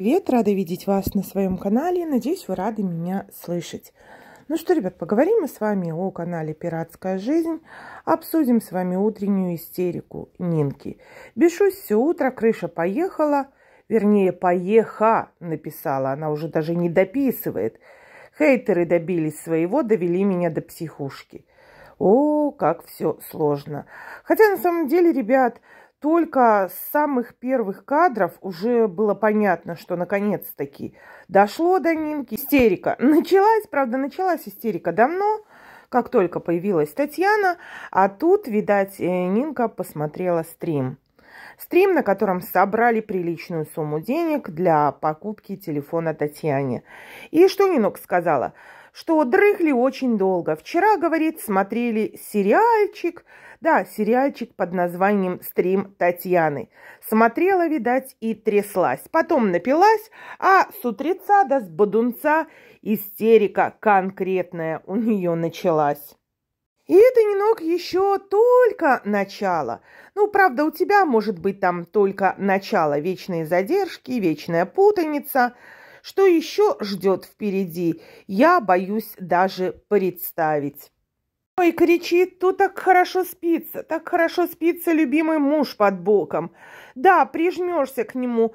Привет, рада видеть вас на своем канале. Надеюсь, вы рады меня слышать. Ну что, ребят, поговорим мы с вами о канале «Пиратская жизнь». Обсудим с вами утреннюю истерику Нинки. Бешусь все утро, крыша поехала. Вернее, поеха написала. Она уже даже не дописывает. Хейтеры добились своего, довели меня до психушки. О, как все сложно. Хотя, на самом деле, ребят, только с самых первых кадров уже было понятно, что наконец-таки дошло до Нинки. Истерика началась, правда, началась истерика давно, как только появилась Татьяна, а тут, видать, э, Нинка посмотрела стрим. Стрим, на котором собрали приличную сумму денег для покупки телефона Татьяне. И что Нинок сказала? Что дрыхли очень долго. Вчера, говорит, смотрели сериальчик – да, сериальчик под названием «Стрим Татьяны». Смотрела, видать, и тряслась. Потом напилась, а с утреца до с бодунца истерика конкретная у нее началась. И это, Нинок, еще только начало. Ну, правда, у тебя может быть там только начало, вечные задержки, вечная путаница. Что еще ждет впереди, я боюсь даже представить. Ой, кричит, тут так хорошо спится, так хорошо спится любимый муж под боком. Да, прижмешься к нему,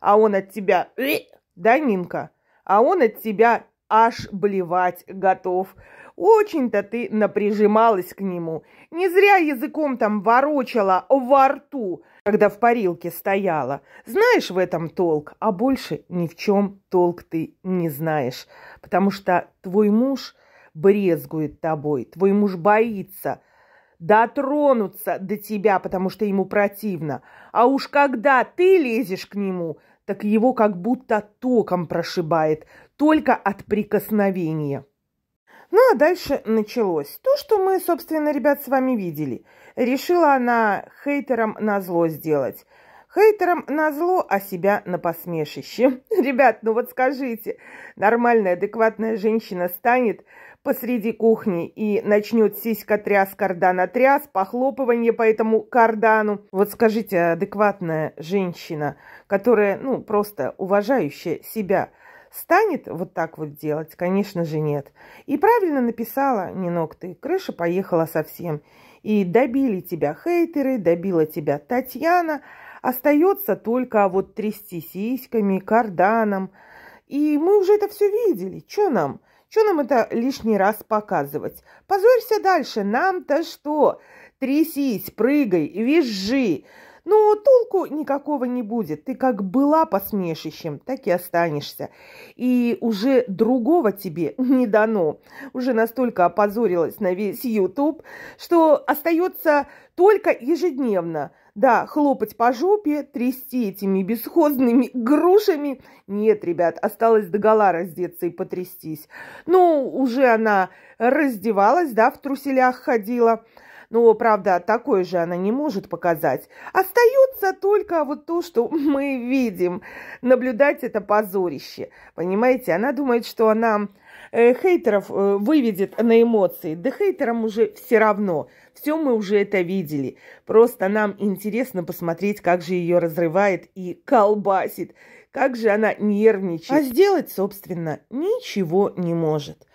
а он от тебя, «Э, да, Нинка, а он от тебя аж блевать готов. Очень-то ты напряжималась к нему. Не зря языком там ворочала во рту, когда в парилке стояла. Знаешь в этом толк, а больше ни в чем толк ты не знаешь, потому что твой муж – брезгует тобой, твой муж боится дотронуться до тебя, потому что ему противно. А уж когда ты лезешь к нему, так его как будто током прошибает, только от прикосновения. Ну а дальше началось то, что мы, собственно, ребят, с вами видели. Решила она хейтерам на зло сделать. Хейтерам на зло, а себя на посмешище. Ребят, ну вот скажите, нормальная, адекватная женщина станет посреди кухни, и начнет сиська-тряс, кардана-тряс, похлопывание по этому кардану. Вот скажите, адекватная женщина, которая, ну, просто уважающая себя, станет вот так вот делать? Конечно же, нет. И правильно написала, Нинок, ты, крыша поехала совсем. И добили тебя хейтеры, добила тебя Татьяна. Остается только вот трясти сиськами, карданом. И мы уже это все видели. Что нам? Что нам это лишний раз показывать? Позорься дальше, нам-то что? Трясись, прыгай, визжи. Но ну, толку никакого не будет. Ты как была посмешищем, так и останешься. И уже другого тебе не дано. Уже настолько опозорилась на весь YouTube, что остается только ежедневно – да, хлопать по жопе, трясти этими бесхозными грушами. Нет, ребят, осталось до гола раздеться и потрястись. Ну, уже она раздевалась, да, в труселях ходила. Но, правда, такое же она не может показать. Остается только вот то, что мы видим. Наблюдать это позорище. Понимаете, она думает, что она э, хейтеров э, выведет на эмоции. Да хейтерам уже все равно – все мы уже это видели. Просто нам интересно посмотреть, как же ее разрывает и колбасит, как же она нервничает. А сделать, собственно, ничего не может.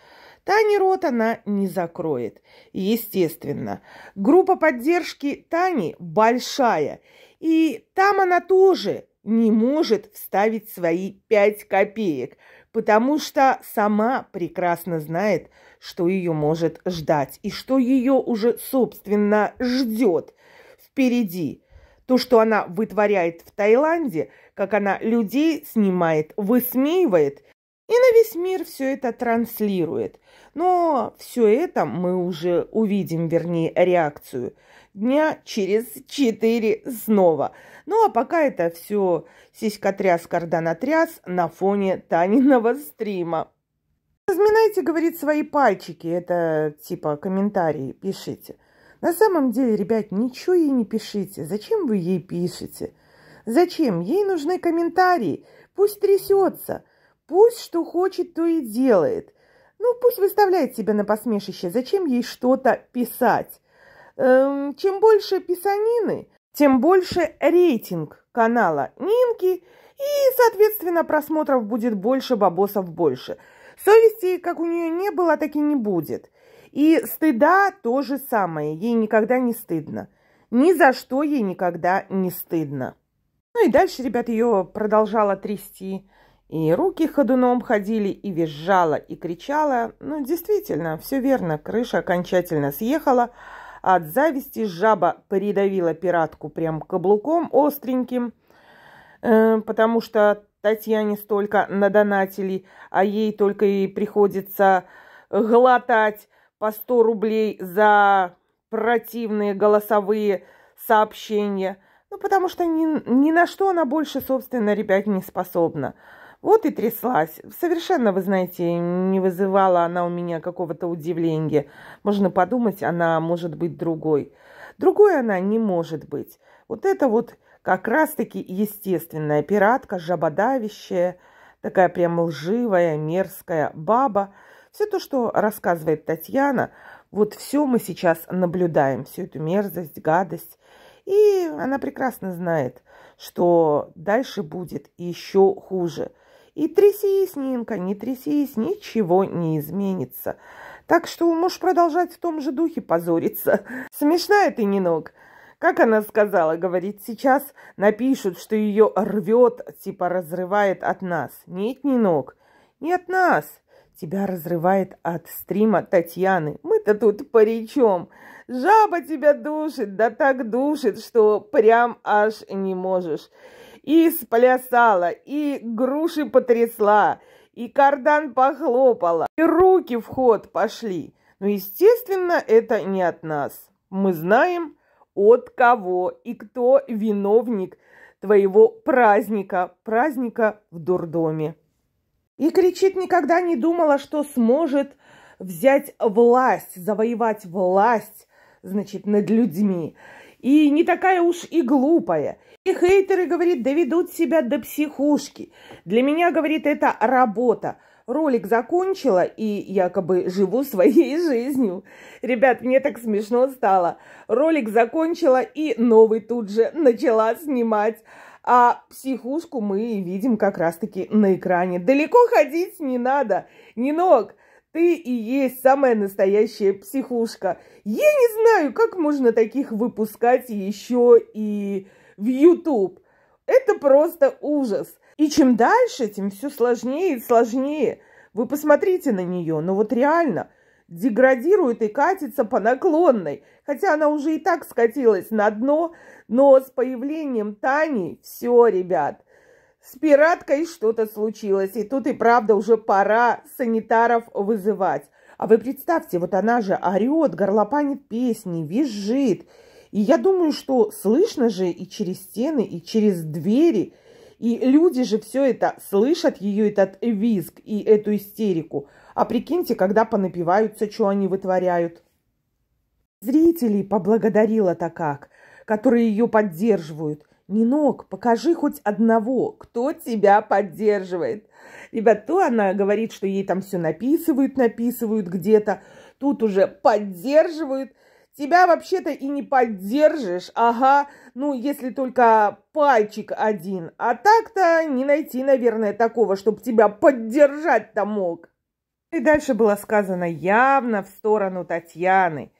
Тане рот она не закроет, естественно. Группа поддержки Тани большая, и там она тоже не может вставить свои пять копеек – потому что сама прекрасно знает, что ее может ждать и что ее уже, собственно, ждет впереди. То, что она вытворяет в Таиланде, как она людей снимает, высмеивает и на весь мир все это транслирует. Но все это мы уже увидим, вернее, реакцию – дня через четыре снова. Ну а пока это все сиськотряс, карданотряс на фоне Таниного стрима. Разминайте, говорит, свои пальчики. Это типа комментарии пишите. На самом деле, ребят, ничего ей не пишите. Зачем вы ей пишете? Зачем? Ей нужны комментарии. Пусть трясется. Пусть что хочет, то и делает. Ну, пусть выставляет себя на посмешище. Зачем ей что-то писать? Эм, чем больше писанины, тем больше рейтинг канала Нинки, и, соответственно, просмотров будет больше, бабосов больше. Совести, как у нее не было, так и не будет. И стыда то же самое, ей никогда не стыдно. Ни за что ей никогда не стыдно. Ну и дальше, ребят, ее продолжала трясти. И руки ходуном ходили, и визжала, и кричала. Ну, действительно, все верно, крыша окончательно съехала. От зависти жаба придавила пиратку прям каблуком остреньким, э, потому что Татьяне столько надонатили, а ей только и приходится глотать по 100 рублей за противные голосовые сообщения. Ну, потому что ни, ни на что она больше, собственно, ребят, не способна. Вот и тряслась. Совершенно, вы знаете, не вызывала она у меня какого-то удивления. Можно подумать, она может быть другой. Другой она не может быть. Вот это вот как раз-таки естественная пиратка, жабодавящая, такая прям лживая, мерзкая баба. Все то, что рассказывает Татьяна, вот все мы сейчас наблюдаем, всю эту мерзость, гадость. И она прекрасно знает, что дальше будет еще хуже – и трясись, Нинка, не трясись, ничего не изменится. Так что можешь продолжать в том же духе позориться. Смешная ты, Нинок. Как она сказала, говорит, сейчас напишут, что ее рвет, типа разрывает от нас. Нет, Нинок, не от нас. Тебя разрывает от стрима Татьяны. Мы-то тут при Жаба тебя душит, да так душит, что прям аж не можешь. И сплясала, и груши потрясла, и кардан похлопала, и руки в ход пошли. Но, естественно, это не от нас. Мы знаем, от кого и кто виновник твоего праздника, праздника в дурдоме. И кричит никогда не думала, что сможет взять власть, завоевать власть, значит, над людьми и не такая уж и глупая. И хейтеры, говорит, доведут себя до психушки. Для меня, говорит, это работа. Ролик закончила и якобы живу своей жизнью. Ребят, мне так смешно стало. Ролик закончила и новый тут же начала снимать. А психушку мы видим как раз-таки на экране. Далеко ходить не надо. ног. Ты и есть самая настоящая психушка. Я не знаю, как можно таких выпускать еще и в YouTube. Это просто ужас. И чем дальше, тем все сложнее и сложнее. Вы посмотрите на нее, но вот реально деградирует и катится по наклонной. Хотя она уже и так скатилась на дно, но с появлением Тани все, ребят – с пираткой что-то случилось, и тут и правда уже пора санитаров вызывать. А вы представьте, вот она же орет, горлопанит песни, визжит. И я думаю, что слышно же и через стены, и через двери. И люди же все это слышат, ее этот визг и эту истерику. А прикиньте, когда понапиваются, что они вытворяют. Зрителей поблагодарила-то как, которые ее поддерживают. Нинок, покажи хоть одного, кто тебя поддерживает. Ребят, то она говорит, что ей там все написывают, написывают где-то, тут уже поддерживают. Тебя вообще-то и не поддержишь, ага, ну, если только пальчик один. А так-то не найти, наверное, такого, чтобы тебя поддержать-то мог. И дальше было сказано явно в сторону Татьяны,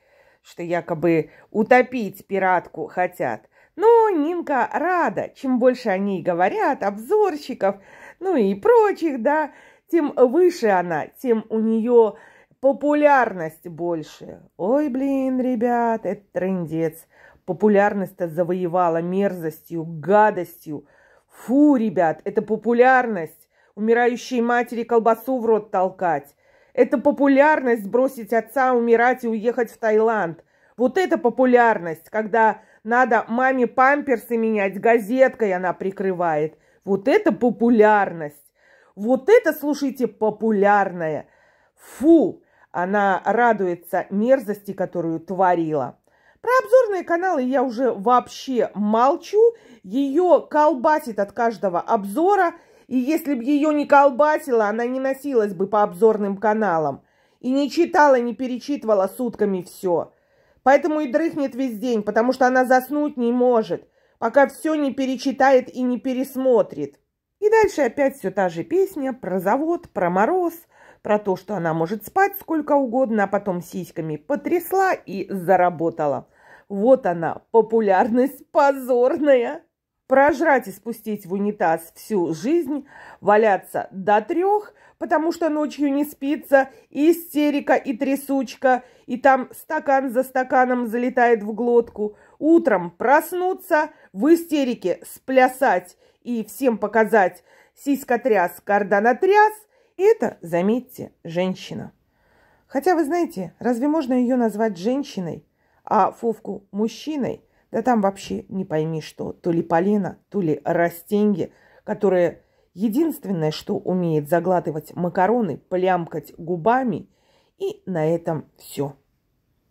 что якобы утопить пиратку хотят. Но Нинка рада, чем больше о ней говорят, обзорщиков, ну и прочих, да, тем выше она, тем у нее популярность больше. Ой, блин, ребят, это трендец. Популярность-то завоевала мерзостью, гадостью. Фу, ребят, это популярность. Умирающей матери колбасу в рот толкать. Это популярность бросить отца, умирать и уехать в Таиланд. Вот это популярность, когда надо маме памперсы менять, газеткой она прикрывает. Вот это популярность. Вот это, слушайте, популярное. Фу, она радуется мерзости, которую творила. Про обзорные каналы я уже вообще молчу. Ее колбасит от каждого обзора. И если бы ее не колбасило, она не носилась бы по обзорным каналам. И не читала, не перечитывала сутками все. Поэтому и дрыхнет весь день, потому что она заснуть не может, пока все не перечитает и не пересмотрит. И дальше опять все та же песня про завод, про мороз, про то, что она может спать сколько угодно, а потом сиськами потрясла и заработала. Вот она, популярность позорная прожрать и спустить в унитаз всю жизнь, валяться до трех, потому что ночью не спится, и истерика, и трясучка, и там стакан за стаканом залетает в глотку, утром проснуться, в истерике сплясать и всем показать сиська тряс, кардана тряс, это, заметьте, женщина. Хотя, вы знаете, разве можно ее назвать женщиной, а Фовку мужчиной – да там вообще не пойми что. То ли полина то ли растенье, которое единственное, что умеет заглатывать макароны, плямкать губами. И на этом все.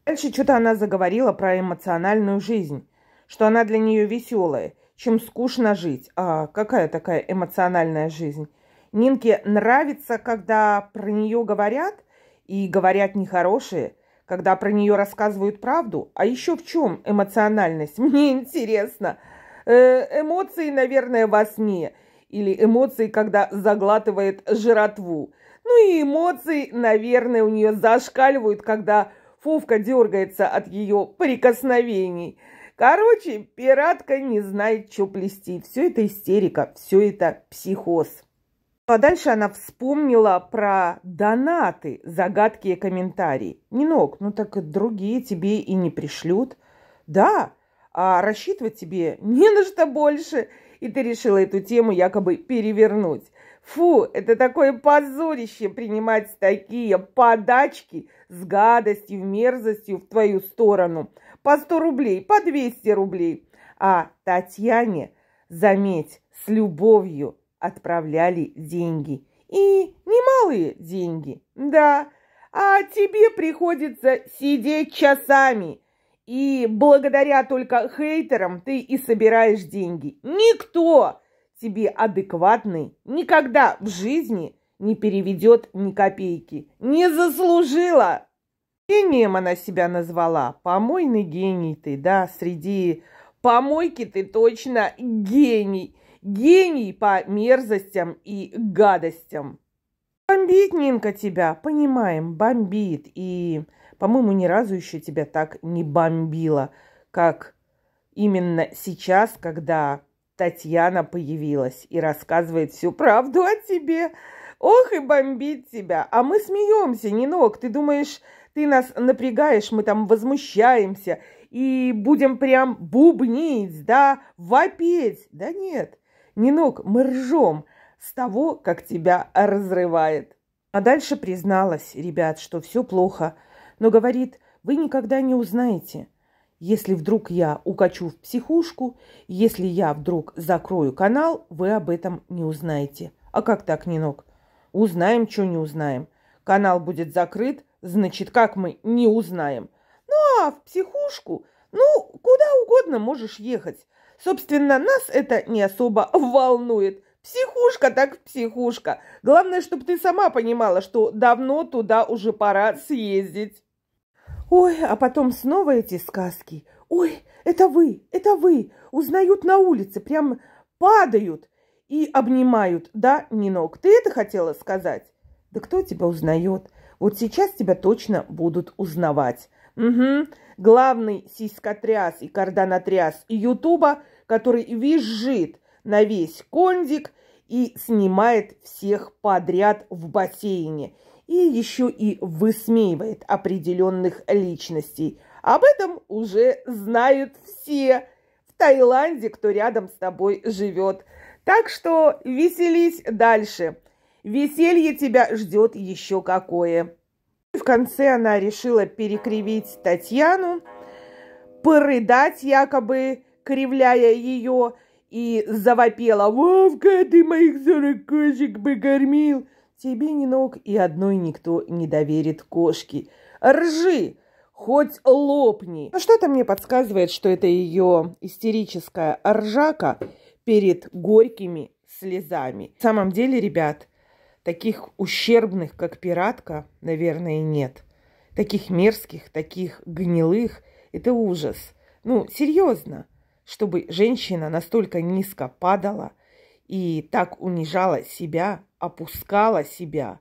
Дальше что-то она заговорила про эмоциональную жизнь, что она для нее веселая, чем скучно жить. А какая такая эмоциональная жизнь? Нинке нравится, когда про нее говорят, и говорят нехорошие, когда про нее рассказывают правду. А еще в чем эмоциональность? Мне интересно. Э, эмоции, наверное, во сне. Или эмоции, когда заглатывает жратву. Ну и эмоции, наверное, у нее зашкаливают, когда Фовка дергается от ее прикосновений. Короче, пиратка не знает, что плести. Все это истерика, все это психоз. А дальше она вспомнила про донаты, загадки и комментарии. Нинок, ну так другие тебе и не пришлют. Да, а рассчитывать тебе не на что больше. И ты решила эту тему якобы перевернуть. Фу, это такое позорище принимать такие подачки с гадостью, мерзостью в твою сторону. По 100 рублей, по 200 рублей. А Татьяне, заметь, с любовью отправляли деньги. И немалые деньги, да. А тебе приходится сидеть часами. И благодаря только хейтерам ты и собираешь деньги. Никто тебе адекватный никогда в жизни не переведет ни копейки. Не заслужила. Гением она себя назвала. Помойный гений ты, да, среди помойки ты точно гений гений по мерзостям и гадостям. Бомбит, Нинка, тебя, понимаем, бомбит. И, по-моему, ни разу еще тебя так не бомбило, как именно сейчас, когда Татьяна появилась и рассказывает всю правду о тебе. Ох, и бомбит тебя. А мы смеемся, Нинок. Ты думаешь, ты нас напрягаешь, мы там возмущаемся и будем прям бубнить, да, вопеть. Да нет, Нинок, мы ржем с того, как тебя разрывает. А дальше призналась, ребят, что все плохо, но говорит, вы никогда не узнаете. Если вдруг я укачу в психушку, если я вдруг закрою канал, вы об этом не узнаете. А как так, Нинок? Узнаем, что не узнаем. Канал будет закрыт, значит, как мы не узнаем. Ну а в психушку, ну, куда угодно можешь ехать. Собственно, нас это не особо волнует. Психушка так психушка. Главное, чтобы ты сама понимала, что давно туда уже пора съездить. Ой, а потом снова эти сказки. Ой, это вы, это вы. Узнают на улице, прям падают и обнимают. Да, Нинок, ты это хотела сказать? Да кто тебя узнает? Вот сейчас тебя точно будут узнавать. Угу. Главный сиськотряс и карданотряс Ютуба, который визжит на весь кондик и снимает всех подряд в бассейне. И еще и высмеивает определенных личностей. Об этом уже знают все в Таиланде, кто рядом с тобой живет. Так что веселись дальше. Веселье тебя ждет еще какое. В конце она решила перекривить Татьяну, порыдать якобы, кривляя ее, и завопела «Вовка, ты моих сорок кошек покормил!» Тебе ни ног и одной никто не доверит кошке. Ржи! Хоть лопни! Но «Ну, что-то мне подсказывает, что это ее истерическая ржака перед горькими слезами. В самом деле, ребят, Таких ущербных, как пиратка, наверное, нет. Таких мерзких, таких гнилых – это ужас. Ну, серьезно, чтобы женщина настолько низко падала и так унижала себя, опускала себя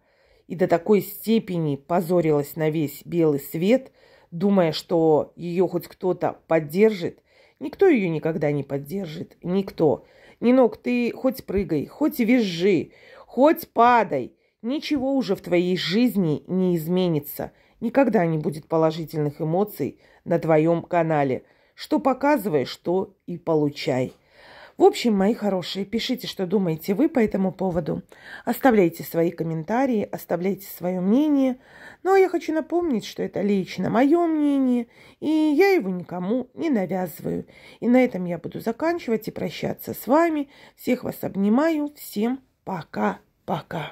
и до такой степени позорилась на весь белый свет, думая, что ее хоть кто-то поддержит, Никто ее никогда не поддержит. Никто. Нинок, ты хоть прыгай, хоть визжи, Хоть падай, ничего уже в твоей жизни не изменится. Никогда не будет положительных эмоций на твоем канале. Что показывай, что и получай. В общем, мои хорошие, пишите, что думаете вы по этому поводу. Оставляйте свои комментарии, оставляйте свое мнение. Но ну, а я хочу напомнить, что это лично мое мнение, и я его никому не навязываю. И на этом я буду заканчивать и прощаться с вами. Всех вас обнимаю. Всем пока! Пока.